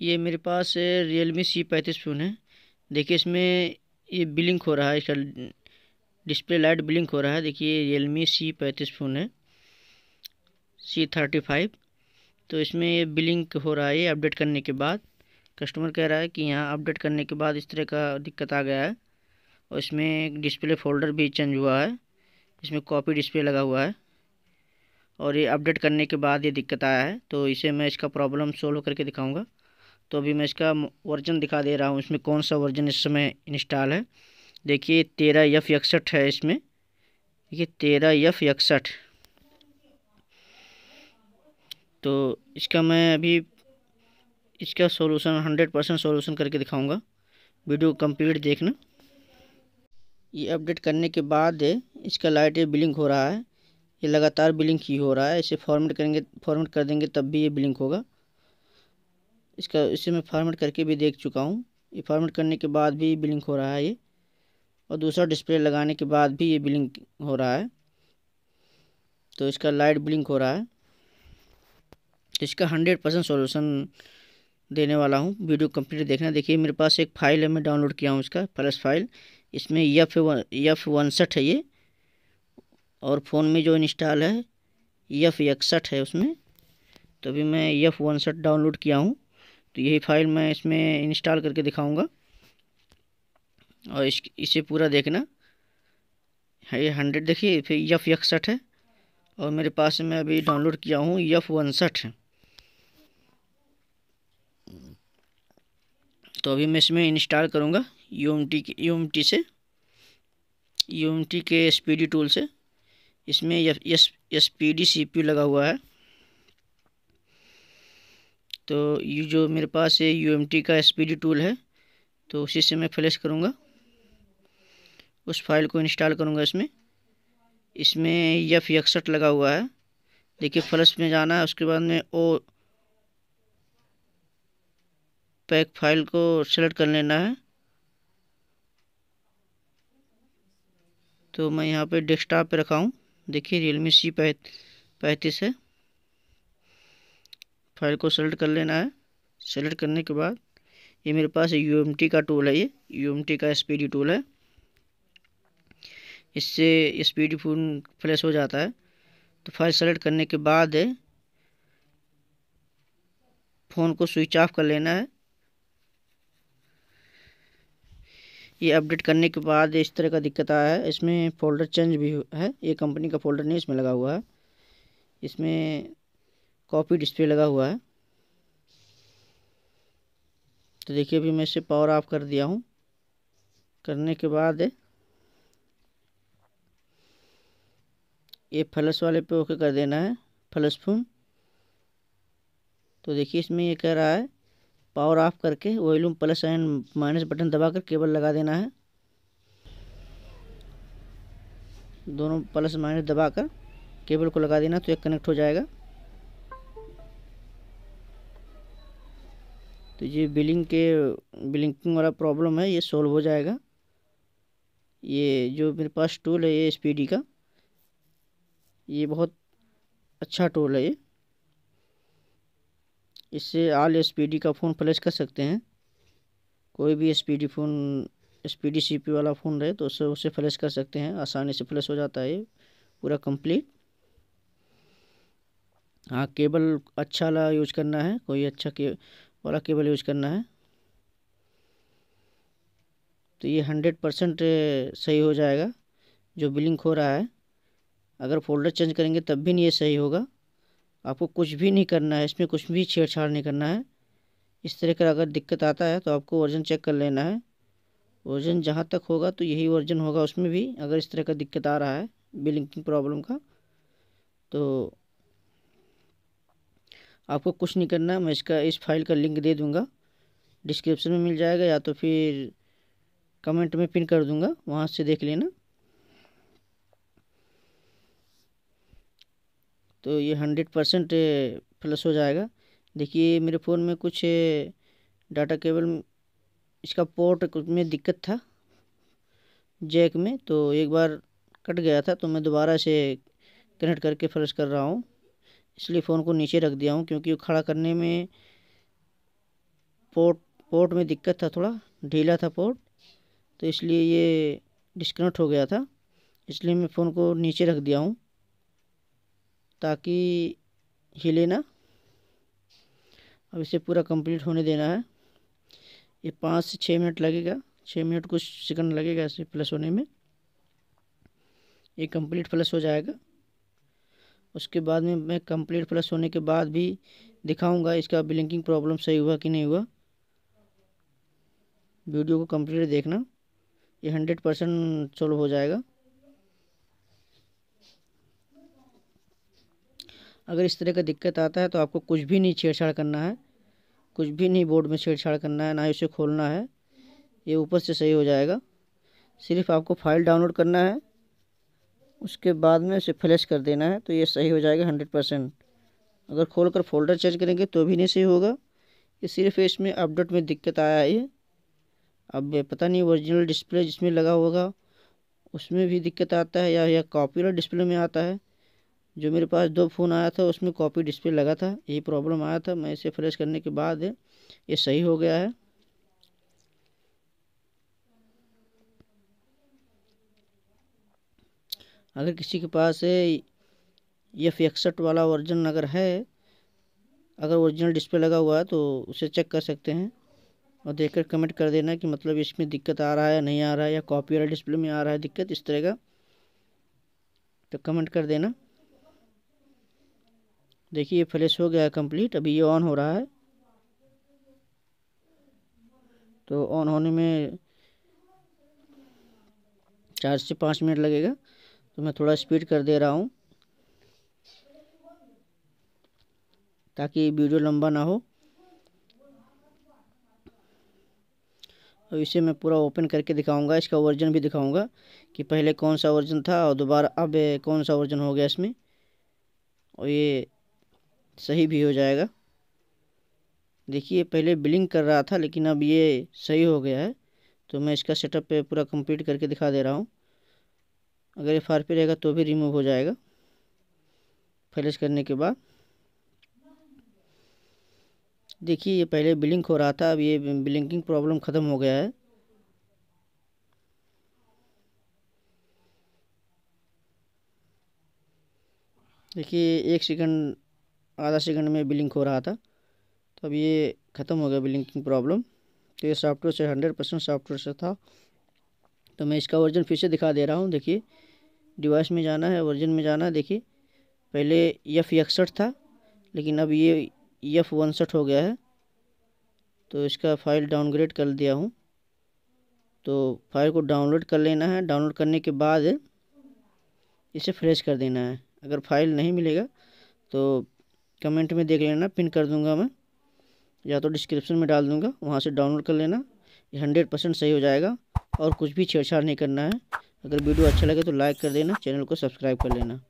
ये मेरे पास real me सी पैंतीस फ़ोन है देखिए इसमें ये ब्लिंक हो रहा है इसका डिस्प्ले लाइट ब्लिंक हो रहा है देखिए रियल मी सी पैंतीस फ़ोन है सी थर्टी फाइव तो इसमें ये ब्लिंक हो रहा है ये अपडेट करने के बाद कस्टमर कह रहा है कि यहाँ अपडेट करने के बाद इस तरह का दिक्कत आ गया है और इसमें डिस्प्ले फोल्डर भी चेंज हुआ है इसमें कॉपी डिस्प्ले लगा हुआ है और ये अपडेट करने के बाद ये दिक्कत आया है तो इसे मैं इसका प्रॉब्लम सोल्व करके दिखाऊंगा तो अभी मैं इसका वर्जन दिखा दे रहा हूँ इसमें कौन सा वर्जन इस समय इंस्टॉल है देखिए तेरह यफ इकसठ है इसमें देखिए तेरह यफ इकसठ तो इसका मैं अभी इसका सोलूसन हंड्रेड परसेंट सोलूसन करके दिखाऊंगा वीडियो कंप्लीट देखना ये अपडेट करने के बाद इसका लाइट ये बिलिंग हो रहा है ये लगातार बिलिंग ही हो रहा है इसे फॉर्मेट करेंगे फॉर्मेट कर देंगे तब भी ये बिलिंग होगा इसका इसे मैं फॉर्मेट करके भी देख चुका हूँ ये फॉर्मेट करने के बाद भी बिलिंक हो रहा है ये और दूसरा डिस्प्ले लगाने के बाद भी ये बिलिंक हो रहा है तो इसका लाइट ब्लिंक हो रहा है तो इसका हंड्रेड परसेंट सोल्यूशन देने वाला हूँ वीडियो कंप्लीट देखना देखिए मेरे पास एक फ़ाइल है मैं डाउनलोड किया हूँ इसका प्लस फाइल इसमें यफ वन यफ है ये और फ़ोन में जो इंस्टॉल है यफ इकसठ है उसमें तो अभी मैं यफ उनसठ डाउनलोड किया हूँ तो यही फाइल मैं इसमें इंस्टॉल करके दिखाऊंगा और इस इसे पूरा देखना हाँ, ये हंड्रेड देखिए फिर यफ इकसठ है और मेरे पास मैं अभी डाउनलोड किया हूँ यफ उनसठ है तो अभी मैं इसमें इंस्टॉल करूँगा यू एम टी से यू के एस टूल से इसमें एस सी पी डी लगा हुआ है तो ये जो मेरे पास है यू का एस टूल है तो उसी से मैं फ्लैश करूँगा उस फाइल को इंस्टॉल करूँगा इसमें इसमें यफ यकसठ लगा हुआ है देखिए फ्लश में जाना है उसके बाद में ओ पैक फाइल को सेलेक्ट कर लेना है तो मैं यहाँ पे डेस्कटॉप पे रखा हूँ देखिए रियल मी सी पैंतीस है फाइल को सेलेक्ट कर लेना है सेलेक्ट करने के बाद ये मेरे पास यू का टूल है ये यू का स्पीडी टूल है इससे स्पीडी फोन फ्लैश हो जाता है तो फाइल सेलेक्ट करने के बाद फ़ोन को स्विच ऑफ कर लेना है ये अपडेट करने के बाद इस तरह का दिक्कत आया है इसमें फ़ोल्डर चेंज भी है ये कंपनी का फ़ोल्डर नहीं इसमें लगा हुआ है इसमें कॉपी डिस्प्ले लगा हुआ है तो देखिए अभी मैं इसे पावर ऑफ कर दिया हूँ करने के बाद ये फ्लस वाले पे ओके कर देना है फ्लस फोन तो देखिए इसमें ये कह रहा है पावर ऑफ करके volume plus and minus button दबा कर केबल लगा देना है दोनों प्लस माइनस दबा कर केबल को लगा देना तो ये कनेक्ट हो जाएगा तो ये बिलिंग के बिलिंकिंग वाला प्रॉब्लम है ये सॉल्व हो जाएगा ये जो मेरे पास टूल है ये एस का ये बहुत अच्छा टूल है ये इससे आल एस का फ़ोन फ्लैश कर सकते हैं कोई भी एस फ़ोन एस पी वाला फ़ोन रहे तो उससे उसे फ्लैश कर सकते हैं आसानी से फ्लैश हो जाता है ये पूरा कंप्लीट हाँ केबल अच्छा वाला यूज करना है कोई अच्छा के वाला केबल यूज करना है तो ये हंड्रेड परसेंट सही हो जाएगा जो बिलिंग हो रहा है अगर फोल्डर चेंज करेंगे तब भी नहीं ये सही होगा आपको कुछ भी नहीं करना है इसमें कुछ भी छेड़छाड़ नहीं करना है इस तरह का अगर दिक्कत आता है तो आपको वर्जन चेक कर लेना है वर्जन जहाँ तक होगा तो यही वर्जन होगा उसमें भी अगर इस तरह का दिक्कत आ रहा है बिलिंकिंग प्रॉब्लम का तो आपको कुछ नहीं करना मैं इसका इस फाइल का लिंक दे दूँगा डिस्क्रिप्शन में मिल जाएगा या तो फिर कमेंट में पिन कर दूँगा वहाँ से देख लेना तो ये हंड्रेड परसेंट प्लस हो जाएगा देखिए मेरे फ़ोन में कुछ डाटा केबल इसका पोर्ट में दिक्कत था जैक में तो एक बार कट गया था तो मैं दोबारा से कनेक्ट करके फ्रेश कर रहा हूँ इसलिए फ़ोन को नीचे रख दिया हूँ क्योंकि खड़ा करने में पोर्ट पोर्ट में दिक्कत था थोड़ा ढीला था पोर्ट तो इसलिए ये डिस्कनेक्ट हो गया था इसलिए मैं फ़ोन को नीचे रख दिया हूँ ताकि हिले ना अब इसे पूरा कंप्लीट होने देना है ये पाँच से छः मिनट लगेगा छः मिनट कुछ सेकंड लगेगा इसे प्लस होने में ये कंप्लीट प्लस हो जाएगा उसके बाद में मैं कंप्लीट फ्लश होने के बाद भी दिखाऊंगा इसका ब्लिंकिंग प्रॉब्लम सही हुआ कि नहीं हुआ वीडियो को कंप्लीट देखना ये हंड्रेड परसेंट सोल्व हो जाएगा अगर इस तरह का दिक्कत आता है तो आपको कुछ भी नहीं छेड़छाड़ करना है कुछ भी नहीं बोर्ड में छेड़छाड़ करना है ना ही उसे खोलना है ये ऊपर से सही हो जाएगा सिर्फ आपको फाइल डाउनलोड करना है उसके बाद में उसे फ्लैश कर देना है तो ये सही हो जाएगा हंड्रेड परसेंट अगर खोल कर फोल्डर चेंज करेंगे तो भी नहीं सही होगा ये सिर्फ इसमें अपडेट में दिक्कत आया है अब पता नहीं ओरिजिनल डिस्प्ले जिसमें लगा होगा उसमें भी दिक्कत आता है या या वाला डिस्प्ले में आता है जो मेरे पास दो फ़ोन आया था उसमें कॉपी डिस्प्ले लगा था यही प्रॉब्लम आया था मैं इसे फ्रेश करने के बाद ये सही हो गया है अगर किसी के पास एफ इकसठ वाला वर्जन अगर है अगर ओरिजिनल डिस्प्ले लगा हुआ है तो उसे चेक कर सकते हैं और देखकर कमेंट कर देना कि मतलब इसमें दिक्कत आ रहा है या नहीं आ रहा है या कॉपी वाला डिस्प्ले में आ रहा है दिक्कत इस तरह का तो कमेंट कर देना देखिए ये फ्लैश हो गया है कम्प्लीट अभी ये ऑन हो रहा है तो ऑन होने में चार से पाँच मिनट लगेगा तो मैं थोड़ा स्पीड कर दे रहा हूँ ताकि वीडियो लंबा ना हो और इसे मैं पूरा ओपन करके दिखाऊंगा इसका वर्जन भी दिखाऊंगा कि पहले कौन सा वर्जन था और दोबारा अब कौन सा वर्जन हो गया इसमें और ये सही भी हो जाएगा देखिए पहले बिलिंग कर रहा था लेकिन अब ये सही हो गया है तो मैं इसका सेटअप पूरा कंप्लीट करके दिखा दे रहा हूँ अगर एफ आर पी रहेगा तो भी रिमूव हो जाएगा फ्लैश करने के बाद देखिए ये पहले ब्लिंक हो रहा था अब ये ब्लिंकिंग प्रॉब्लम ख़त्म हो गया है देखिए एक सेकंड आधा सेकंड में ब्लिंक हो रहा था तो अब ये ख़त्म हो गया ब्लिंकिंग प्रॉब्लम तो ये सॉफ्टवेयर से हंड्रेड परसेंट सॉफ्टवेयर से था तो मैं इसका वर्जन फिर से दिखा दे रहा हूँ देखिए डिवाइस में जाना है वर्जन में जाना है देखिए पहले यफ़ इकसठ था लेकिन अब ये यफ़ उनसठ हो गया है तो इसका फ़ाइल डाउनग्रेड कर दिया हूँ तो फाइल को डाउनलोड कर लेना है डाउनलोड करने के बाद इसे फ्रेश कर देना है अगर फाइल नहीं मिलेगा तो कमेंट में देख लेना पिन कर दूंगा मैं या तो डिस्क्रिप्शन में डाल दूंगा वहाँ से डाउनलोड कर लेना हंड्रेड परसेंट सही हो जाएगा और कुछ भी छेड़छाड़ नहीं करना है अगर वीडियो अच्छा लगे तो लाइक कर देना चैनल को सब्सक्राइब कर लेना